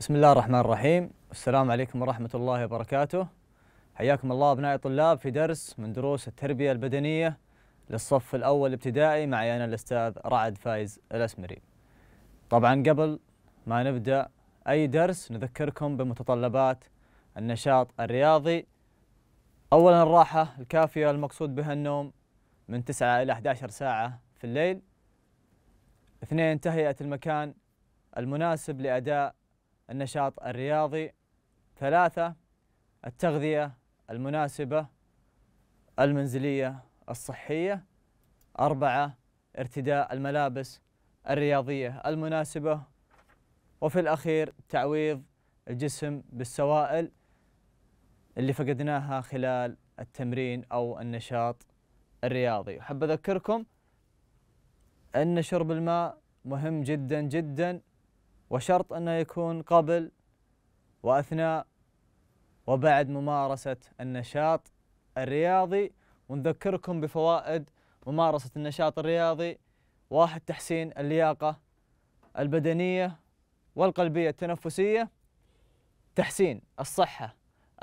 بسم الله الرحمن الرحيم السلام عليكم ورحمة الله وبركاته حياكم الله أبنائي طلاب في درس من دروس التربية البدنية للصف الأول ابتدائي معي أنا الأستاذ رعد فايز الأسمري طبعا قبل ما نبدأ أي درس نذكركم بمتطلبات النشاط الرياضي أولا الراحة الكافية المقصود بها النوم من 9 إلى 11 ساعة في الليل اثنين تهيئة المكان المناسب لأداء النشاط الرياضي ثلاثة التغذية المناسبة المنزلية الصحية أربعة ارتداء الملابس الرياضية المناسبة وفي الأخير تعويض الجسم بالسوائل اللي فقدناها خلال التمرين أو النشاط الرياضي وحب أذكركم أن شرب الماء مهم جدا جدا وشرط أنه يكون قبل وأثناء وبعد ممارسة النشاط الرياضي ونذكركم بفوائد ممارسة النشاط الرياضي واحد تحسين اللياقة البدنية والقلبية التنفسية تحسين الصحة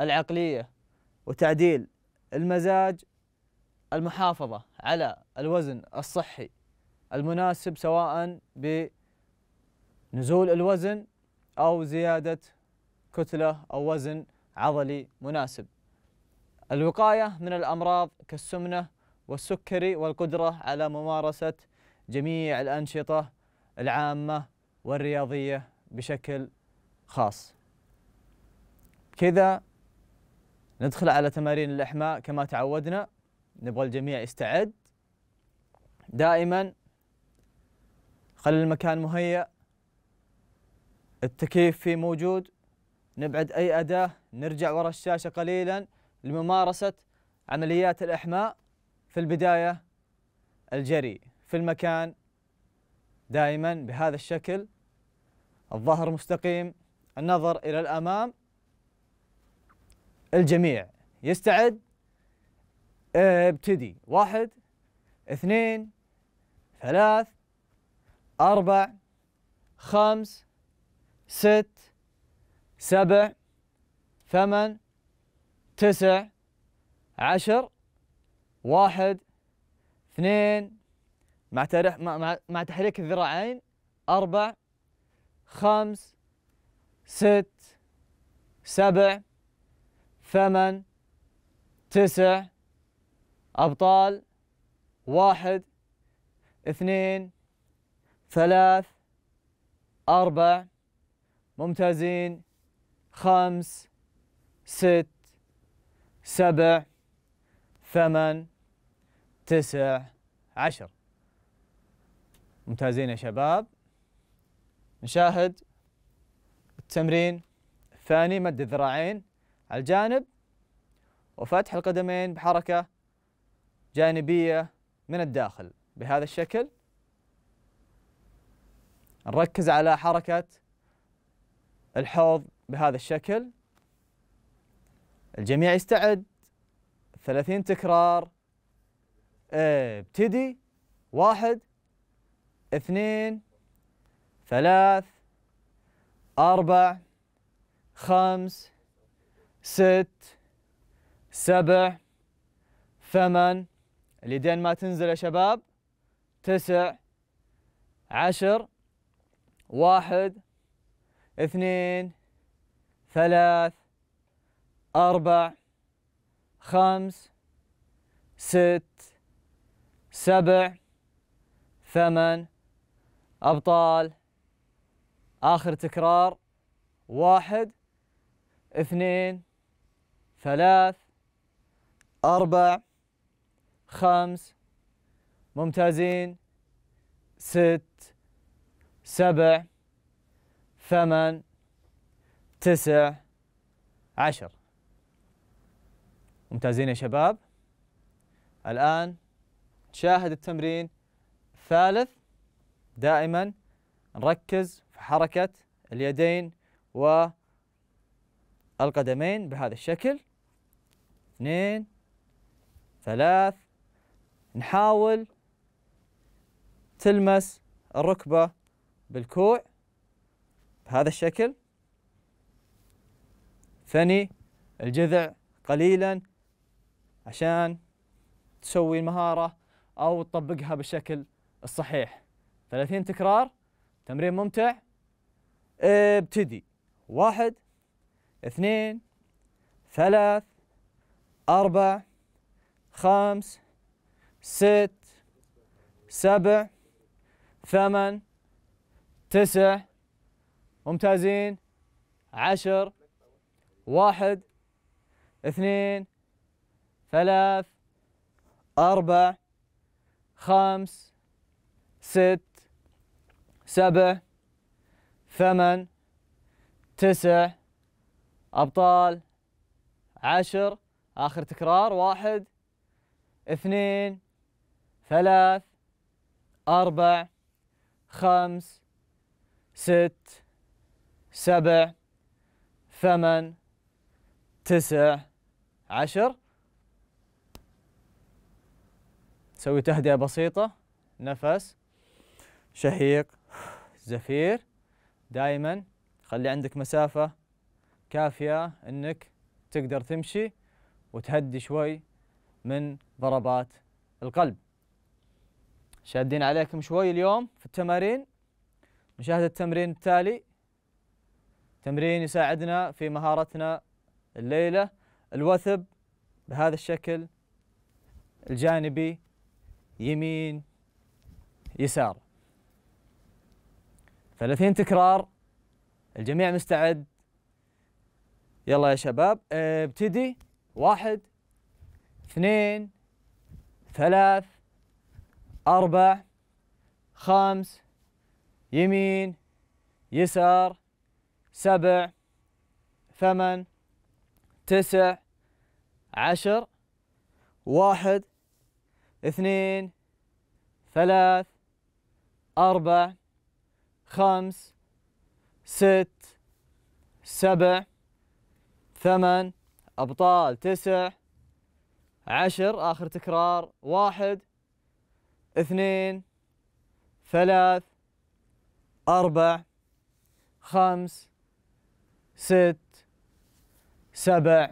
العقلية وتعديل المزاج المحافظة على الوزن الصحي المناسب سواء ب نزول الوزن أو زيادة كتلة أو وزن عضلي مناسب الوقاية من الأمراض كالسمنة والسكري والقدرة على ممارسة جميع الأنشطة العامة والرياضية بشكل خاص كذا ندخل على تمارين الإحماء كما تعودنا نبغى الجميع يستعد دائما خلي المكان مهيأ التكييف فيه موجود نبعد أي أداة نرجع ورا الشاشة قليلا لممارسة عمليات الإحماء في البداية الجري في المكان دائما بهذا الشكل الظهر مستقيم النظر إلى الأمام الجميع يستعد ابتدي واحد اثنين ثلاث أربع خمس ست سبع ثمن تسع عشر واحد اثنين مع تاريخ مع, مع تحريك الذراعين أربع خمس ست سبع ثمن تسع أبطال واحد اثنين ثلاث أربع ممتازين خمس ست سبع ثمان تسع عشر ممتازين يا شباب نشاهد التمرين الثاني مد الذراعين على الجانب وفتح القدمين بحركة جانبية من الداخل بهذا الشكل نركز على حركة الحوض بهذا الشكل الجميع يستعد ثلاثين تكرار ابتدي واحد اثنين ثلاث أربع خمس ست سبع ثمن اليدين ما تنزل يا شباب تسع عشر واحد اثنين ثلاث أربع خمس ست سبع ثمن أبطال آخر تكرار واحد اثنين ثلاث أربع خمس ممتازين ست سبع ثمان تسع عشر ممتازين يا شباب الآن تشاهد التمرين الثالث دائما نركز في حركة اليدين والقدمين بهذا الشكل اثنين ثلاث نحاول تلمس الركبة بالكوع بهذا الشكل ثني الجذع قليلا عشان تسوي المهارة أو تطبقها بالشكل الصحيح 30 تكرار تمرين ممتع ابتدي واحد اثنين ثلاث أربع خمس ست سبع ثمان تسع ممتازين عشر واحد اثنين ثلاث أربع خمس ست سبع ثمن تسع أبطال عشر آخر تكرار واحد اثنين ثلاث أربع خمس ست سبع ثمان تسع عشر سوي تهدئة بسيطة نفس شهيق زفير دائما خلي عندك مسافة كافية انك تقدر تمشي وتهدي شوي من ضربات القلب شادين عليكم شوي اليوم في التمارين نشاهد التمرين التالي تمرين يساعدنا في مهارتنا الليلة الوثب بهذا الشكل الجانبي يمين يسار 30 تكرار الجميع مستعد يلا يا شباب ابتدي واحد اثنين ثلاث أربع خمس يمين يسار سبع ثمن تسع عشر واحد اثنين ثلاث أربع خمس ست سبع ثمن أبطال تسع عشر آخر تكرار واحد اثنين ثلاث أربع خمس ست سبع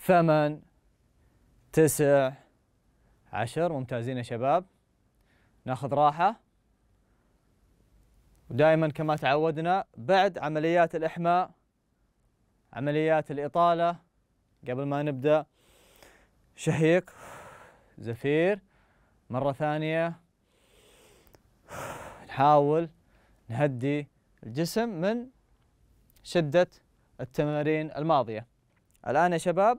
ثمان تسع عشر ممتازين يا شباب ناخذ راحة ودائما كما تعودنا بعد عمليات الإحماء عمليات الإطالة قبل ما نبدأ شهيق زفير مرة ثانية نحاول نهدي الجسم من شدة التمارين الماضية الآن يا شباب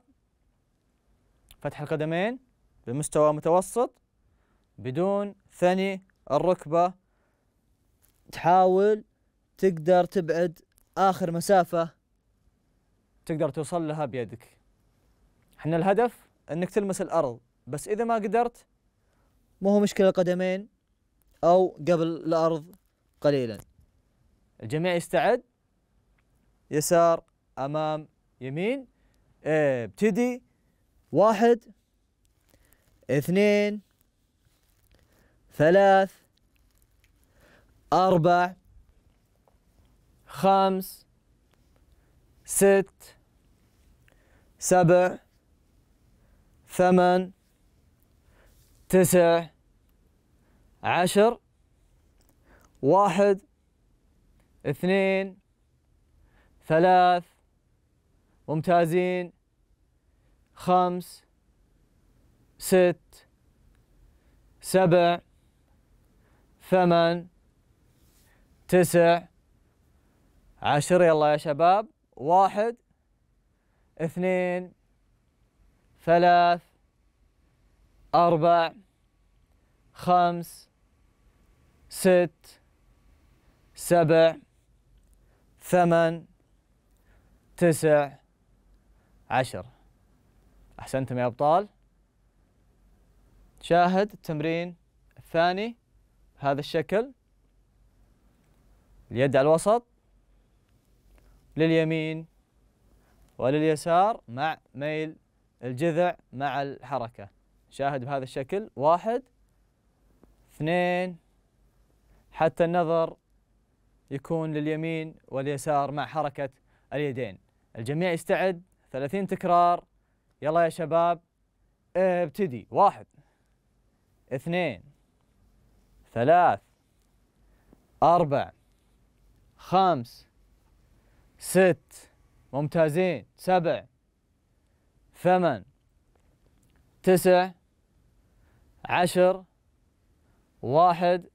فتح القدمين بمستوى متوسط بدون ثني الركبة تحاول تقدر تبعد آخر مسافة تقدر توصل لها بيدك احنا الهدف انك تلمس الأرض بس إذا ما قدرت مو هو مشكلة القدمين أو قبل الأرض قليلا الجميع يستعد يسار امام يمين إيه، ابتدي واحد اثنين ثلاث أربع خمس ست سبع ثمن تسع عشر واحد اثنين ثلاث ممتازين خمس ست سبع ثمان تسع عشر يلا يا شباب واحد اثنين ثلاث أربع خمس ست سبع ثمان تسع عشر أحسنتم يا أبطال شاهد التمرين الثاني بهذا الشكل اليد على الوسط لليمين ولليسار مع ميل الجذع مع الحركة شاهد بهذا الشكل واحد اثنين حتى النظر يكون لليمين واليسار مع حركة اليدين الجميع يستعد 30 تكرار يلا يا شباب ابتدي واحد اثنين ثلاث أربع خمس ست ممتازين سبع ثمن تسع عشر واحد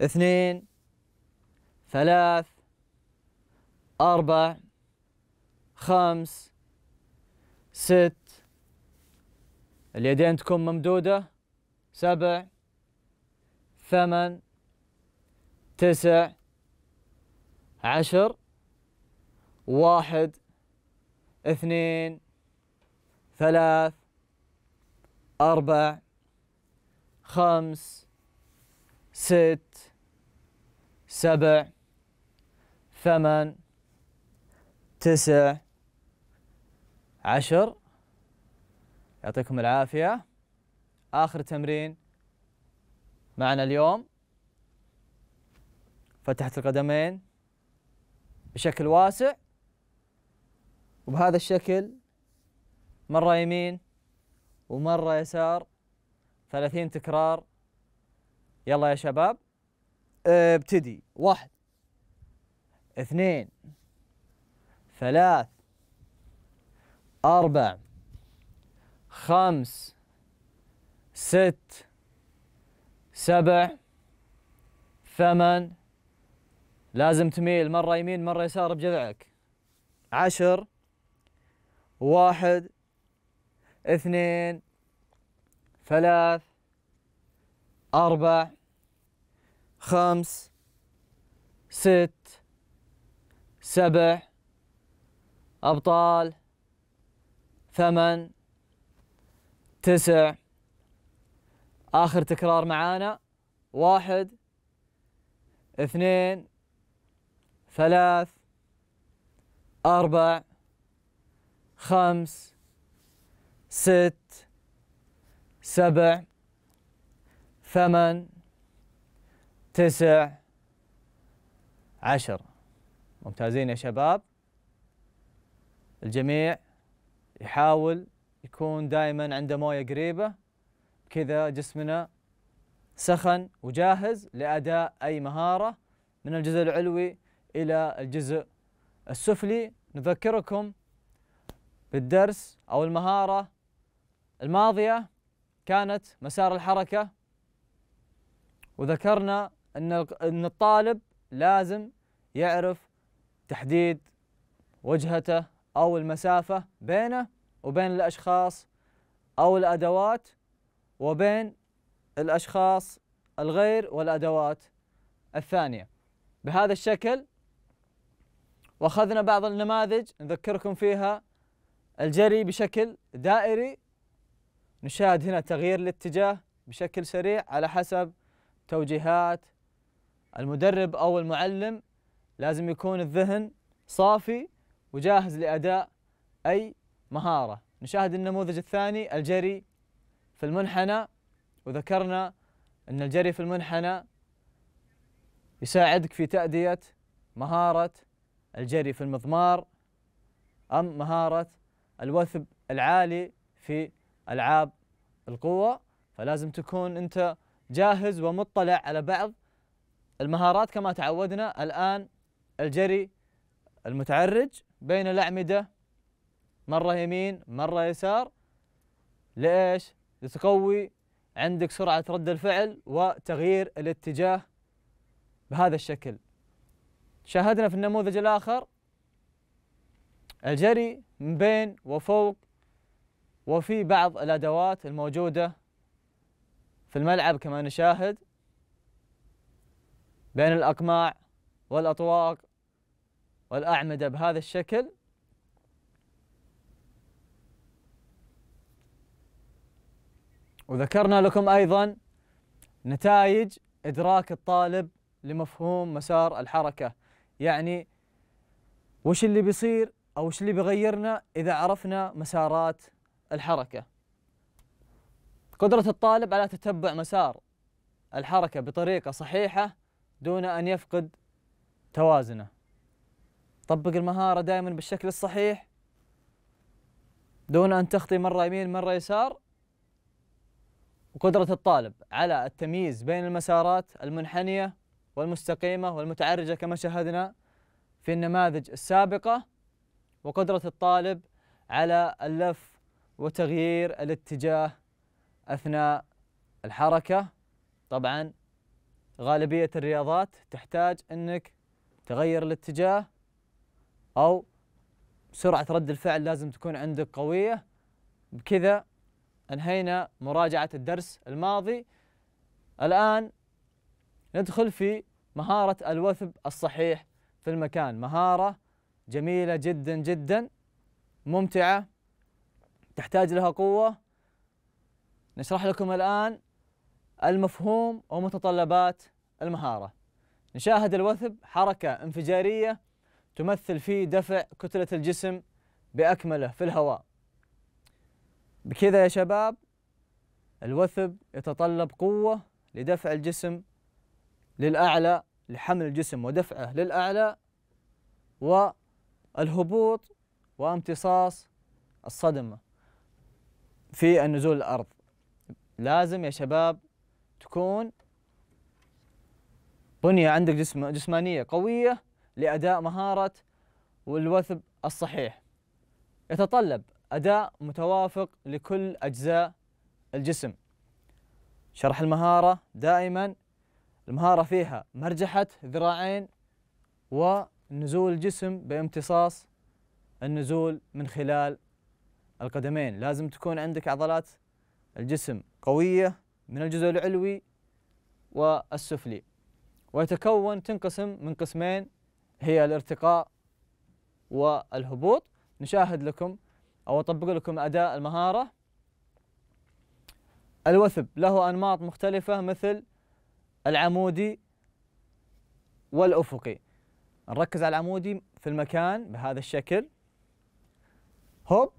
اثنين ثلاث أربع خمس ست اليدين تكون ممدودة سبع ثمن تسع عشر واحد اثنين ثلاث أربع خمس ست سبع ثمن تسع عشر يعطيكم العافية آخر تمرين معنا اليوم فتحت القدمين بشكل واسع وبهذا الشكل مرة يمين ومرة يسار ثلاثين تكرار يلا يا شباب ابتدي واحد اثنين ثلاث أربع خمس ست سبع ثمان لازم تميل مرة يمين مرة يسار بجذعك عشر واحد اثنين ثلاث أربع خمس ست سبع أبطال ثمان تسع آخر تكرار معانا واحد اثنين ثلاث أربع خمس ست سبع ثمن تسع عشر ممتازين يا شباب الجميع يحاول يكون دائما عنده مويه قريبه كذا جسمنا سخن وجاهز لاداء اي مهاره من الجزء العلوي الى الجزء السفلي نذكركم بالدرس او المهاره الماضيه كانت مسار الحركه وذكرنا ان ان الطالب لازم يعرف تحديد وجهته أو المسافة بينه وبين الأشخاص أو الأدوات وبين الأشخاص الغير والأدوات الثانية بهذا الشكل واخذنا بعض النماذج نذكركم فيها الجري بشكل دائري نشاهد هنا تغيير الاتجاه بشكل سريع على حسب توجيهات المدرب او المعلم لازم يكون الذهن صافي وجاهز لأداء أي مهارة نشاهد النموذج الثاني الجري في المنحنى وذكرنا أن الجري في المنحنى يساعدك في تأدية مهارة الجري في المضمار أم مهارة الوثب العالي في ألعاب القوة فلازم تكون أنت جاهز ومطلع على بعض المهارات كما تعودنا الآن الجري المتعرج بين الأعمدة مرة يمين مرة يسار لإيش؟ لتقوي عندك سرعة رد الفعل وتغيير الاتجاه بهذا الشكل شاهدنا في النموذج الآخر الجري من بين وفوق وفي بعض الأدوات الموجودة في الملعب كما نشاهد بين الأقماع والأطواق والأعمدة بهذا الشكل وذكرنا لكم أيضا نتائج إدراك الطالب لمفهوم مسار الحركة يعني وش اللي بيصير أو وش اللي بيغيرنا إذا عرفنا مسارات الحركة قدرة الطالب على تتبع مسار الحركة بطريقة صحيحة دون أن يفقد توازنه طبق المهارة دائما بالشكل الصحيح دون أن تخطي مرة يمين مرة يسار وقدرة الطالب على التمييز بين المسارات المنحنية والمستقيمة والمتعرجة كما شاهدنا في النماذج السابقة وقدرة الطالب على اللف وتغيير الاتجاه أثناء الحركة طبعا غالبية الرياضات تحتاج أنك تغير الاتجاه أو سرعة رد الفعل لازم تكون عندك قوية بكذا أنهينا مراجعة الدرس الماضي الآن ندخل في مهارة الوثب الصحيح في المكان مهارة جميلة جدا جدا ممتعة تحتاج لها قوة نشرح لكم الآن المفهوم ومتطلبات المهارة نشاهد الوثب حركة انفجارية تمثل في دفع كتلة الجسم بأكمله في الهواء بكذا يا شباب الوثب يتطلب قوة لدفع الجسم للأعلى لحمل الجسم ودفعه للأعلى والهبوط وامتصاص الصدمة في النزول الأرض لازم يا شباب تكون بنية عندك جسم جسمانية قوية لأداء مهارة والوثب الصحيح يتطلب أداء متوافق لكل أجزاء الجسم شرح المهارة دائما المهارة فيها مرجحة ذراعين ونزول الجسم بامتصاص النزول من خلال القدمين لازم تكون عندك عضلات الجسم قوية من الجزء العلوي والسفلي ويتكون تنقسم من قسمين هي الارتقاء والهبوط نشاهد لكم أو أطبق لكم أداء المهارة الوثب له أنماط مختلفة مثل العمودي والأفقي نركز على العمودي في المكان بهذا الشكل هوب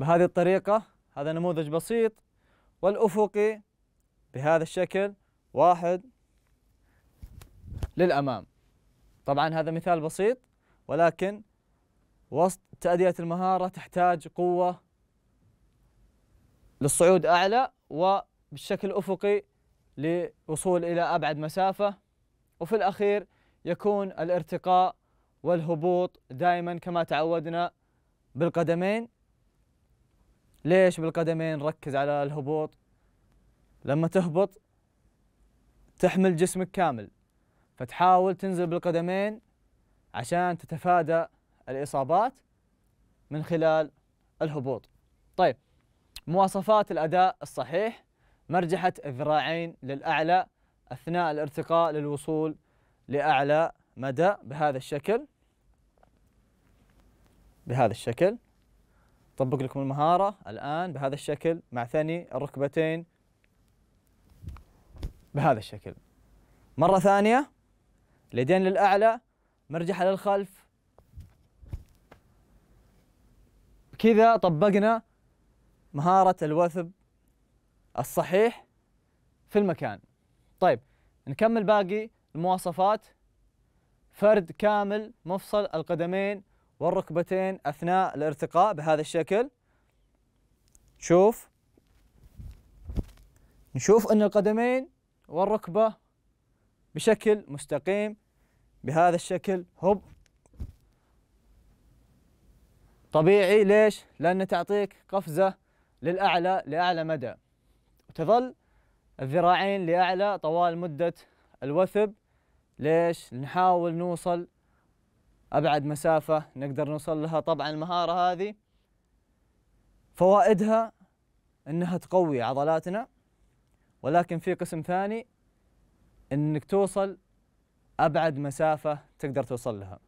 بهذه الطريقة هذا نموذج بسيط والأفقي بهذا الشكل واحد للأمام طبعا هذا مثال بسيط ولكن وسط تأدية المهارة تحتاج قوة للصعود أعلى وبشكل أفقي لوصول إلى أبعد مسافة وفي الأخير يكون الارتقاء والهبوط دائما كما تعودنا بالقدمين ليش بالقدمين ركز على الهبوط لما تهبط تحمل جسمك كامل فتحاول تنزل بالقدمين عشان تتفادى الإصابات من خلال الهبوط طيب مواصفات الأداء الصحيح مرجحة الذراعين للأعلى أثناء الارتقاء للوصول لأعلى مدى بهذا الشكل بهذا الشكل طبق لكم المهارة الآن بهذا الشكل مع ثني الركبتين بهذا الشكل مرة ثانية اليدين للأعلى مرجحة للخلف كذا طبقنا مهارة الوثب الصحيح في المكان طيب نكمل باقي المواصفات فرد كامل مفصل القدمين والركبتين أثناء الارتقاء بهذا الشكل شوف نشوف أن القدمين والركبة بشكل مستقيم بهذا الشكل هوب طبيعي ليش؟ لأنه تعطيك قفزة للأعلى لأعلى مدى وتظل الذراعين لأعلى طوال مدة الوثب ليش؟ نحاول نوصل أبعد مسافة نقدر نوصل لها طبعا المهارة هذه فوائدها أنها تقوي عضلاتنا ولكن في قسم ثاني أنك توصل أبعد مسافة تقدر توصل لها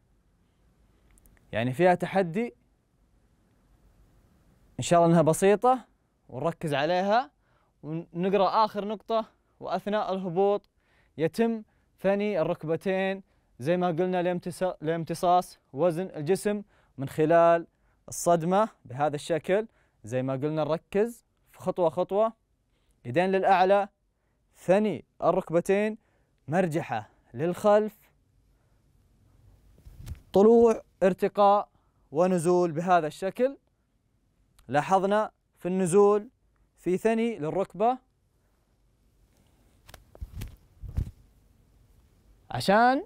يعني فيها تحدي إن شاء الله أنها بسيطة ونركز عليها ونقرأ آخر نقطة وأثناء الهبوط يتم ثني الركبتين زي ما قلنا لامتصاص وزن الجسم من خلال الصدمة بهذا الشكل زي ما قلنا نركز خطوة خطوة يدين للأعلى ثني الركبتين مرجحة للخلف طلوع ارتقاء ونزول بهذا الشكل لاحظنا في النزول في ثني للركبة عشان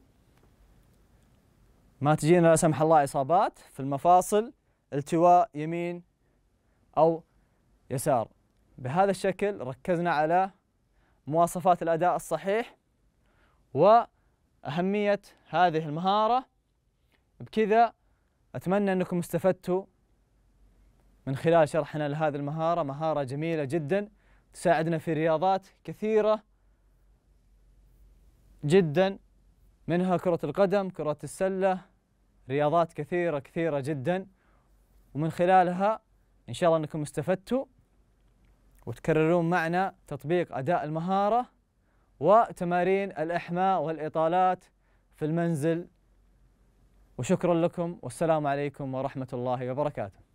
ما تجينا لا سمح الله إصابات في المفاصل التواء يمين أو يسار بهذا الشكل ركزنا على مواصفات الأداء الصحيح و أهمية هذه المهارة بكذا أتمنى أنكم استفدتوا من خلال شرحنا لهذه المهارة مهارة جميلة جدا تساعدنا في رياضات كثيرة جدا منها كرة القدم كرة السلة رياضات كثيرة كثيرة جدا ومن خلالها إن شاء الله أنكم استفدتوا وتكررون معنا تطبيق أداء المهارة وتمارين الإحماء والإطالات في المنزل وشكرا لكم والسلام عليكم ورحمة الله وبركاته